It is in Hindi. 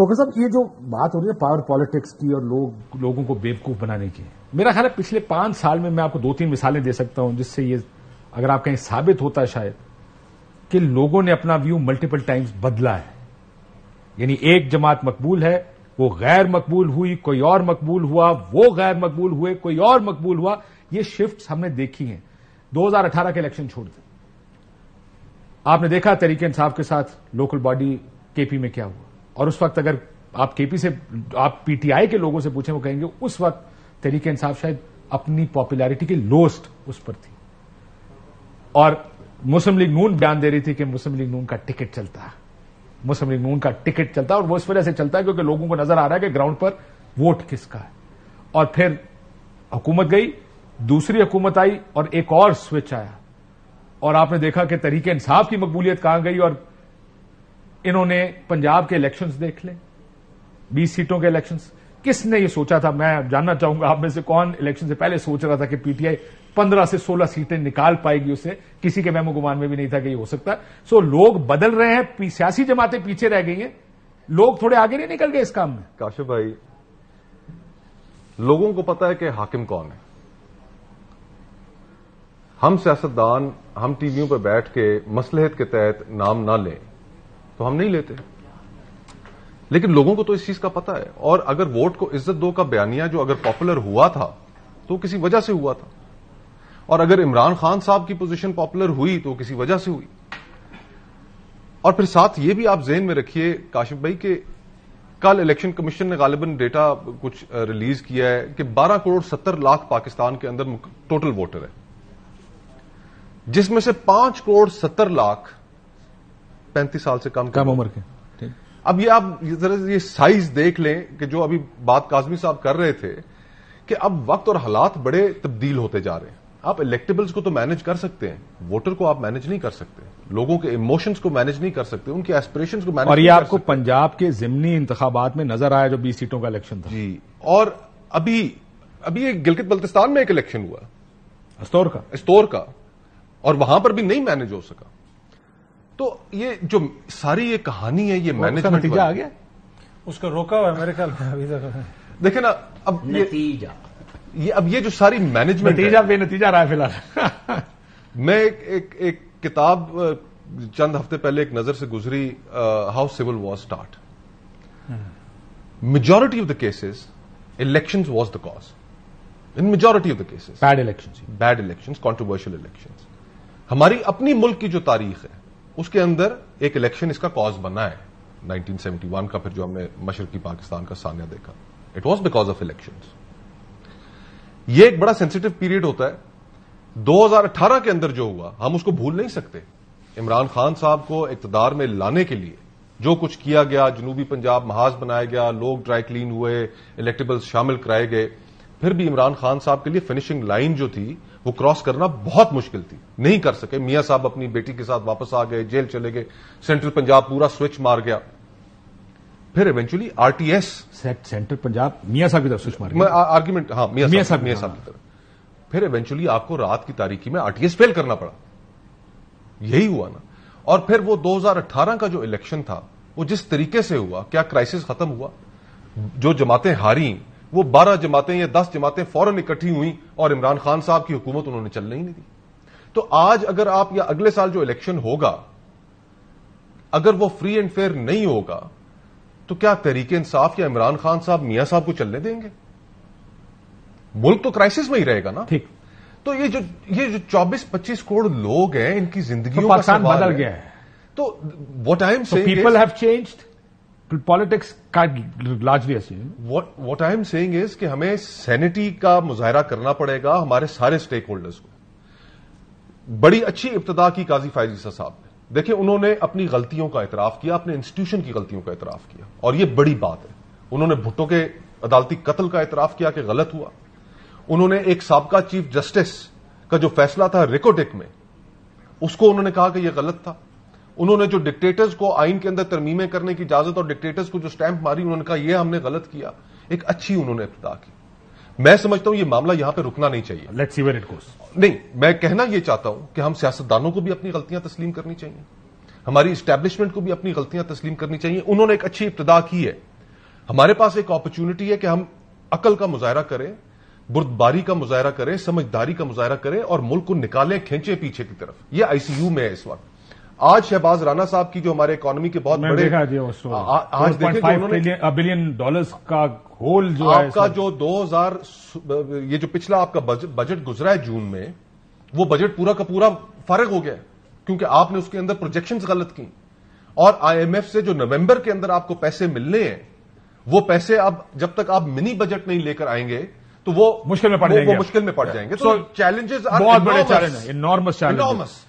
खोखर साहब ये जो बात हो रही है पावर पॉलिटिक्स की और लोग लोगों को बेवकूफ बनाने की मेरा ख्याल है पिछले पांच साल में मैं आपको दो तीन मिसालें दे सकता हूं जिससे ये अगर आप कहीं साबित होता है शायद कि लोगों ने अपना व्यू मल्टीपल टाइम्स बदला है यानी एक जमात मकबूल है वो गैर मकबूल हुई कोई और मकबूल हुआ वो गैर मकबूल हुए कोई और मकबूल हुआ ये शिफ्ट हमने देखी हैं 2018 के इलेक्शन छोड़ दें आपने देखा तरीके इंसाफ के साथ लोकल बॉडी केपी में क्या हुआ और उस वक्त अगर आप केपी से आप पीटीआई के लोगों से पूछें वो कहेंगे उस वक्त तरीके इंसाफ शायद अपनी पॉपुलैरिटी की लोस्ट उस पर थी और मुस्लिम लीग नून बयान दे रही थी कि मुस्लिम लीग नून का टिकट चलता है मुस्लिम लीग नून का टिकट चलता है और वो इस वजह से चलता है क्योंकि लोगों को नजर आ रहा है कि ग्राउंड पर वोट किसका है और फिर हुकूमत गई दूसरी हुकूमत आई और एक और स्विच आया और आपने देखा कि तरीके इंसाफ की मकबूलियत कहां गई और इन्होंने पंजाब के इलेक्शंस देख ले बीस सीटों के इलेक्शंस किसने ये सोचा था मैं जानना चाहूंगा आप में से कौन इलेक्शन से पहले सोच रहा था कि पीटीआई पंद्रह से सोलह सीटें निकाल पाएगी उसे किसी के मेमो गुमान में भी नहीं था कि ये हो सकता सो लोग बदल रहे हैं सियासी जमातें पीछे रह गई हैं लोग थोड़े आगे नहीं निकल गए इस काम में काशिफ भाई लोगों को पता है कि हाकिम कौन है हम सियासतदान हम टीवियों पर बैठ के मसलहत के तहत नाम ना लें तो हम नहीं लेते लेकिन लोगों को तो इस चीज का पता है और अगर वोट को इज्जत दो का बयानिया जो अगर पॉपुलर हुआ था तो किसी वजह से हुआ था और अगर इमरान खान साहब की पोजीशन पॉपुलर हुई तो किसी वजह से हुई और फिर साथ ये भी आप जेन में रखिए काशिफ भाई के कल इलेक्शन कमीशन ने गालिबन डेटा कुछ रिलीज किया है कि 12 करोड़ 70 लाख पाकिस्तान के अंदर टोटल वोटर है जिसमें से 5 करोड़ 70 लाख पैंतीस साल से कम कम उम्र के अब ये आप ये साइज देख लें कि जो अभी बात काजमी साहब कर रहे थे कि अब वक्त और हालात बड़े तब्दील होते जा रहे हैं आप इलेक्टेबल्स को तो मैनेज कर सकते हैं वोटर को आप मैनेज नहीं कर सकते लोगों के इमोशंस को मैनेज नहीं कर सकते उनके एस्पिरेशन को मैनेज और ये आपको पंजाब के जिमनी इंतबात में नजर आया जो बीस सीटों का इलेक्शन था जी और अभी अभी एक गिलगित बल्तिस्तान में एक इलेक्शन हुआ अस्तौर का अस्तौर का और वहां पर भी नहीं मैनेज हो सका तो ये जो सारी ये कहानी है ये मैनेजमेंट नतीजा आ गया उसको रोका हुआ मेरे ख्याल अभी तक देखे ना अब नतीजा ये अब ये जो सारी मैनेजमेंट नतीजा बेनतीजा रहा है फिलहाल मैं एक, एक, एक किताब चंद हफ्ते पहले एक नजर से गुजरी how civil war start majority of the cases election was the cause in majority of the cases bad election bad election controversial election हमारी अपनी मुल्क की जो तारीख है उसके अंदर एक इलेक्शन इसका कॉज बना है 1971 का फिर जो हमने मशरकी पाकिस्तान का सानिया देखा it was because of election ये एक बड़ा सेंसिटिव पीरियड होता है 2018 के अंदर जो हुआ हम उसको भूल नहीं सकते इमरान खान साहब को इकतदार में लाने के लिए जो कुछ किया गया जनूबी पंजाब महाज बनाया गया लोग ड्राई क्लीन हुए इलेक्टेबल्स शामिल कराए गए फिर भी इमरान खान साहब के लिए फिनिशिंग लाइन जो थी वो क्रॉस करना बहुत मुश्किल थी नहीं कर सके मियां साहब अपनी बेटी के साथ वापस आ गए जेल चले गए सेंट्रल पंजाब पूरा स्विच मार गया फिर eventually RTS central Punjab Mian Sahab की तरफ स्विच मार गया आर्ग्यूमेंट हाँ मियां मिया साहब मियां साहब की हाँ। तरफ फिर इवेंचुअली आपको रात की तारीखी में आरटीएस फेल करना पड़ा यही हुआ ना और फिर वो 2018 का जो इलेक्शन था वो जिस तरीके से हुआ क्या क्राइसिस खत्म हुआ जो जमातें हारी वो बारह जमातें या दस जमातें फौरन इकट्ठी हुई और इमरान खान साहब की हुकूमत उन्होंने चलने ही नहीं दी तो आज अगर आप या अगले साल जो इलेक्शन होगा अगर वो फ्री एंड फेयर नहीं होगा तो क्या तरीके इंसाफ या इमरान खान साहब मियां साहब को चलने देंगे मुल्क तो क्राइसिस में ही रहेगा ना ठीक तो ये जो ये जो 24-25 करोड़ लोग हैं इनकी जिंदगी तो पाकिस्तान बदल गया है तो what I am see people have changed politics largely ऐसी what I am saying is कि हमें सैनिटी का मुजाहरा करना पड़ेगा हमारे सारे स्टेक होल्डर्स को बड़ी अच्छी इब्तदा की काजी फायजीसा साहब ने देखिए उन्होंने अपनी गलतियों का इतराफ किया अपने इंस्टीट्यूशन की गलतियों का इतराफ किया और यह बड़ी बात है उन्होंने भुट्टो के अदालती कत्ल का इतराफ किया कि गलत हुआ उन्होंने एक सबका चीफ जस्टिस का जो फैसला था रिकोटिक में उसको उन्होंने कहा कि यह गलत था उन्होंने जो डिक्टेटर्स को आइन के अंदर तरमीमें करने की इजाजत और डिक्टेटर्स को जो स्टैंप मारी उन्होंने कहा यह हमने गलत किया एक अच्छी उन्होंने इब्तदा की मैं समझता हूं यह मामला यहां पर रुकना नहीं चाहिए लेट्स सी इट गोस नहीं मैं कहना यह चाहता हूं कि हम सियासतदानों को भी अपनी गलतियां तस्लीम करनी चाहिए हमारी स्टैब्लिशमेंट को भी अपनी गलतियां तस्लीम करनी चाहिए उन्होंने एक अच्छी इब्तदा की है हमारे पास एक अपॉर्चुनिटी है कि हम अकल का मुजाहरा करें बुर्दबारी का मुजाहरा करें समझदारी का मुजाहरा करें और मुल्क को निकालें खींचे पीछे की तरफ यह आईसीयू में है इस वक्त आज शहबाज राना साहब की जो हमारे इकोनॉमी के बहुत बड़े आज बिलियन डॉलर्स का होल जो आपका जो 2000 ये जो पिछला आपका बजट गुजरा है जून में वो बजट पूरा का पूरा फर्क हो गया क्योंकि आपने उसके अंदर प्रोजेक्शन गलत की और आईएमएफ से जो नवंबर के अंदर आपको पैसे मिलने हैं वो पैसे अब जब तक आप मिनी बजट नहीं लेकर आएंगे तो वो मुश्किल में पड़ जाएंगे वो मुश्किल में पड़ जाएंगे तो चैलेंजेस बहुत बड़े चैलेंज है इनॉर्मस चैलेंज